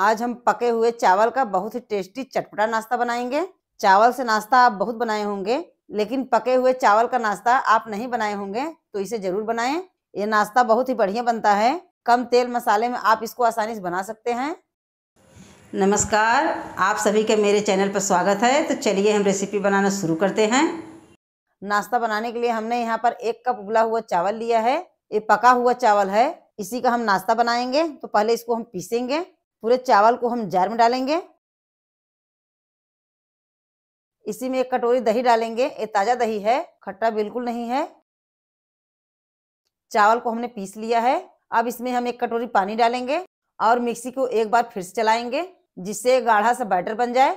आज हम पके हुए चावल का बहुत ही टेस्टी चटपटा नाश्ता बनाएंगे चावल से नाश्ता आप बहुत बनाए होंगे लेकिन पके हुए चावल का नाश्ता आप नहीं बनाए होंगे तो इसे जरूर बनाएं ये नाश्ता बहुत ही बढ़िया बनता है कम तेल मसाले में आप इसको आसानी से बना सकते हैं नमस्कार आप सभी के मेरे चैनल पर स्वागत है तो चलिए हम रेसिपी बनाना शुरू करते हैं नाश्ता बनाने के लिए हमने यहाँ पर एक कप उबला हुआ चावल लिया है ये पका हुआ चावल है इसी का हम नाश्ता बनाएंगे तो पहले इसको हम पीसेंगे पूरे चावल को हम जार में डालेंगे इसी में एक कटोरी दही डालेंगे ये ताज़ा दही है खट्टा बिल्कुल नहीं है चावल को हमने पीस लिया है अब इसमें हम एक कटोरी पानी डालेंगे और मिक्सी को एक बार फिर से चलाएंगे जिससे गाढ़ा सा बैटर बन जाए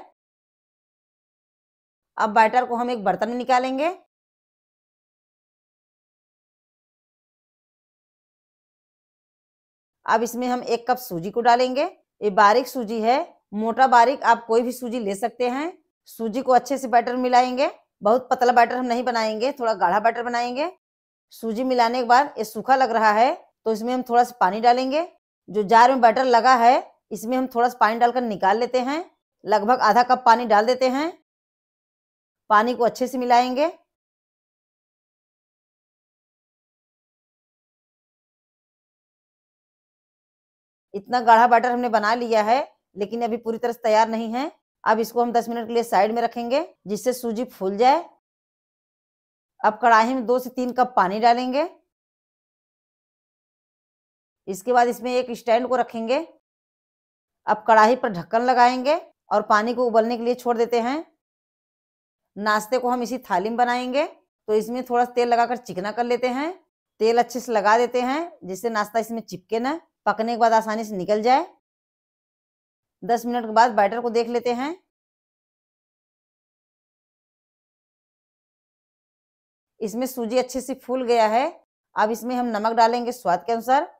अब बैटर को हम एक बर्तन में निकालेंगे अब इसमें हम एक कप सूजी को डालेंगे ये बारीक सूजी है मोटा बारीक आप कोई भी सूजी ले सकते हैं सूजी को अच्छे से बैटर मिलाएंगे बहुत पतला बैटर हम नहीं बनाएंगे थोड़ा गाढ़ा बैटर बनाएंगे सूजी मिलाने के बाद ये सूखा लग रहा है तो इसमें हम थोड़ा सा पानी डालेंगे जो जार में बैटर लगा है इसमें हम थोड़ा सा पानी डालकर निकाल लेते हैं लगभग आधा कप पानी डाल देते हैं पानी को अच्छे से मिलाएंगे इतना गाढ़ा बैटर हमने बना लिया है लेकिन अभी पूरी तरह से तैयार नहीं है अब इसको हम 10 मिनट के लिए साइड में रखेंगे जिससे सूजी फूल जाए अब कढ़ाई में दो से तीन कप पानी डालेंगे इसके बाद इसमें एक स्टैंड को रखेंगे अब कढ़ाई पर ढक्कन लगाएंगे और पानी को उबलने के लिए छोड़ देते हैं नाश्ते को हम इसी थाली में बनाएंगे तो इसमें थोड़ा तेल लगाकर चिकना कर लेते हैं तेल अच्छे से लगा देते हैं जिससे नाश्ता इसमें चिपके ना पकने के बाद आसानी से निकल जाए दस मिनट के बाद बैटर को देख लेते हैं इसमें सूजी अच्छे से फूल गया है अब इसमें हम नमक डालेंगे स्वाद के अनुसार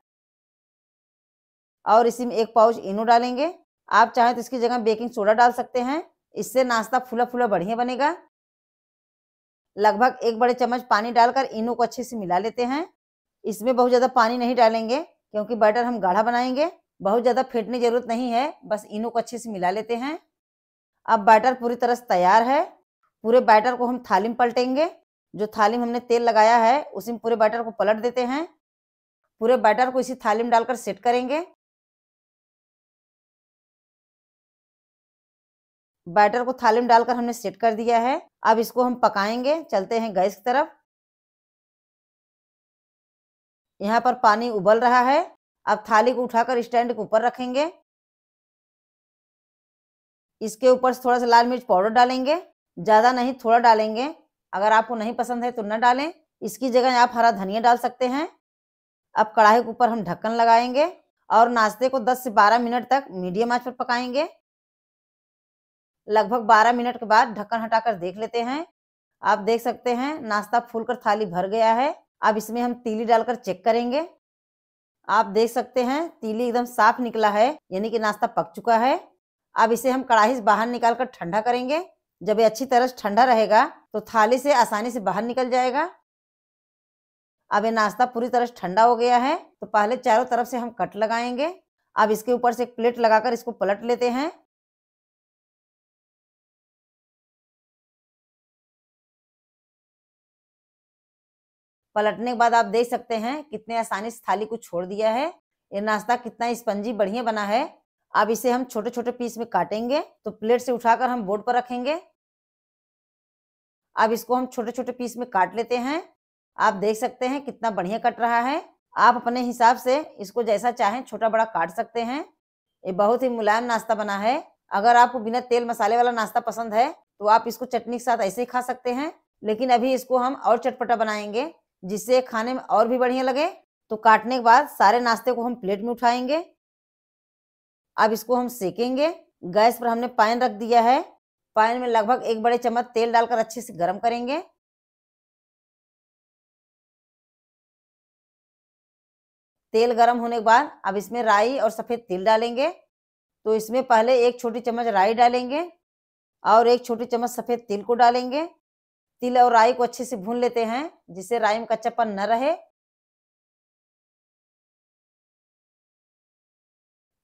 और इसी में एक पाउच इनो डालेंगे आप चाहें तो इसकी जगह बेकिंग सोडा डाल सकते हैं इससे नाश्ता फूला फूला बढ़िया बनेगा लगभग एक बड़े चम्मच पानी डालकर इनो को अच्छे से मिला लेते हैं इसमें बहुत ज़्यादा पानी नहीं डालेंगे क्योंकि बैटर हम गाढ़ा बनाएंगे बहुत ज़्यादा फेंटने ज़रूरत नहीं है बस इनों को अच्छे से मिला लेते हैं अब बैटर पूरी तरह से तैयार है पूरे बैटर को हम थाली में पलटेंगे जो थाली में हमने तेल लगाया है उसी में पूरे बैटर को पलट देते हैं पूरे बैटर को इसी थाली में डालकर सेट करेंगे बैटर को थाली में डालकर हमने सेट कर दिया है अब इसको हम पकाएंगे चलते हैं गैस की तरफ यहाँ पर पानी उबल रहा है अब थाली को उठाकर स्टैंड के ऊपर रखेंगे इसके ऊपर थोड़ा सा लाल मिर्च पाउडर डालेंगे ज़्यादा नहीं थोड़ा डालेंगे अगर आपको नहीं पसंद है तो न डालें इसकी जगह आप हरा धनिया डाल सकते हैं अब कढ़ाई के ऊपर हम ढक्कन लगाएंगे और नाश्ते को 10 से 12 मिनट तक मीडियम आंच पर पकाएंगे लगभग 12 मिनट के बाद ढक्कन हटाकर देख लेते हैं आप देख सकते हैं नाश्ता फूल थाली भर गया है अब इसमें हम तीली डालकर चेक करेंगे आप देख सकते हैं तीली एकदम साफ निकला है यानी कि नाश्ता पक चुका है अब इसे हम कड़ाही से बाहर निकाल कर ठंडा करेंगे जब ये अच्छी तरह से ठंडा रहेगा तो थाली से आसानी से बाहर निकल जाएगा अब ये नाश्ता पूरी तरह से ठंडा हो गया है तो पहले चारों तरफ से हम कट लगाएंगे अब इसके ऊपर से एक प्लेट लगाकर इसको पलट लेते हैं पलटने के बाद आप देख सकते हैं कितने आसानी से थाली को छोड़ दिया है ये नाश्ता कितना स्पंजी बढ़िया बना है अब इसे हम छोटे छोटे पीस में काटेंगे तो प्लेट से उठाकर हम बोर्ड पर रखेंगे अब इसको हम छोटे छोटे पीस में काट लेते हैं आप देख सकते हैं कितना बढ़िया कट रहा है आप अपने हिसाब से इसको जैसा चाहें छोटा बड़ा काट सकते हैं ये बहुत ही मुलायम नाश्ता बना है अगर आपको बिना तेल मसाले वाला नाश्ता पसंद है तो आप इसको चटनी के साथ ऐसे ही खा सकते हैं लेकिन अभी इसको हम और चटपटा बनाएंगे जिससे खाने में और भी बढ़िया लगे तो काटने के बाद सारे नाश्ते को हम प्लेट में उठाएंगे अब इसको हम सेकेंगे गैस पर हमने पैन रख दिया है पैन में लगभग एक बड़े चम्मच तेल डालकर अच्छे से गर्म करेंगे तेल गर्म होने के बाद अब इसमें राई और सफ़ेद तिल डालेंगे तो इसमें पहले एक छोटी चम्मच राई डालेंगे और एक छोटी चम्मच सफ़ेद तिल को डालेंगे तिल और राई को अच्छे से भून लेते हैं जिससे राई में कच्चापन न रहे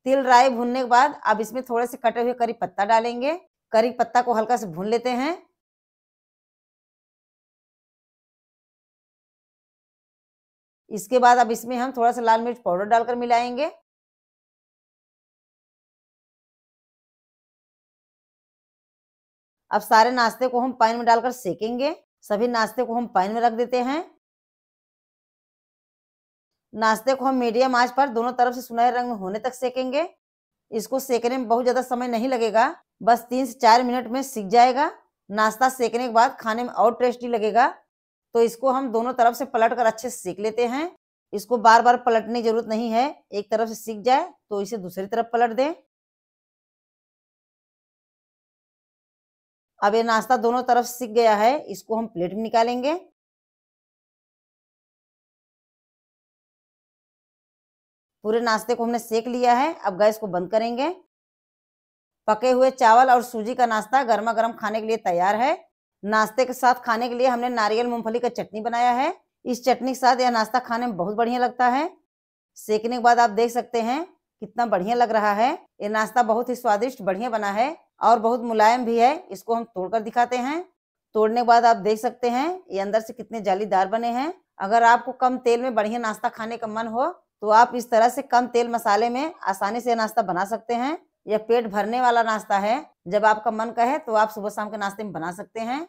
तिल राई भूनने के बाद अब इसमें थोड़े से कटे हुए करी पत्ता डालेंगे करी पत्ता को हल्का से भून लेते हैं इसके बाद अब इसमें हम थोड़ा सा लाल मिर्च पाउडर डालकर मिलाएंगे अब सारे नाश्ते को हम पानी में डालकर सेकेंगे सभी नाश्ते को हम पानी में रख देते हैं नाश्ते को हम मीडियम आंच पर दोनों तरफ से सुनहरे रंग में होने तक सेकेंगे इसको सेकने में बहुत ज़्यादा समय नहीं लगेगा बस तीन से चार मिनट में सीख जाएगा नाश्ता सेकने के बाद खाने में और टेस्टी लगेगा तो इसको हम दोनों तरफ से पलट कर अच्छे से सीख लेते हैं इसको बार बार पलटने की जरूरत नहीं है एक तरफ से सीख जाए तो इसे दूसरी तरफ पलट दें अब ये नाश्ता दोनों तरफ सीख गया है इसको हम प्लेट में निकालेंगे पूरे नाश्ते को हमने सेक लिया है अब गैस को बंद करेंगे पके हुए चावल और सूजी का नाश्ता गर्मा गर्म खाने के लिए तैयार है नाश्ते के साथ खाने के लिए हमने नारियल मूंगफली का चटनी बनाया है इस चटनी के साथ यह नाश्ता खाने में बहुत बढ़िया लगता है सेकने के बाद आप देख सकते हैं कितना बढ़िया लग रहा है ये नाश्ता बहुत ही स्वादिष्ट बढ़िया बना है और बहुत मुलायम भी है इसको हम तोड़कर दिखाते हैं तोड़ने के बाद आप देख सकते हैं ये अंदर से कितने जालीदार बने हैं अगर आपको कम तेल में बढ़िया नाश्ता खाने का मन हो तो आप इस तरह से कम तेल मसाले में आसानी से नाश्ता बना सकते हैं यह पेट भरने वाला नाश्ता है जब आपका मन कहे तो आप सुबह शाम के नाश्ते में बना सकते हैं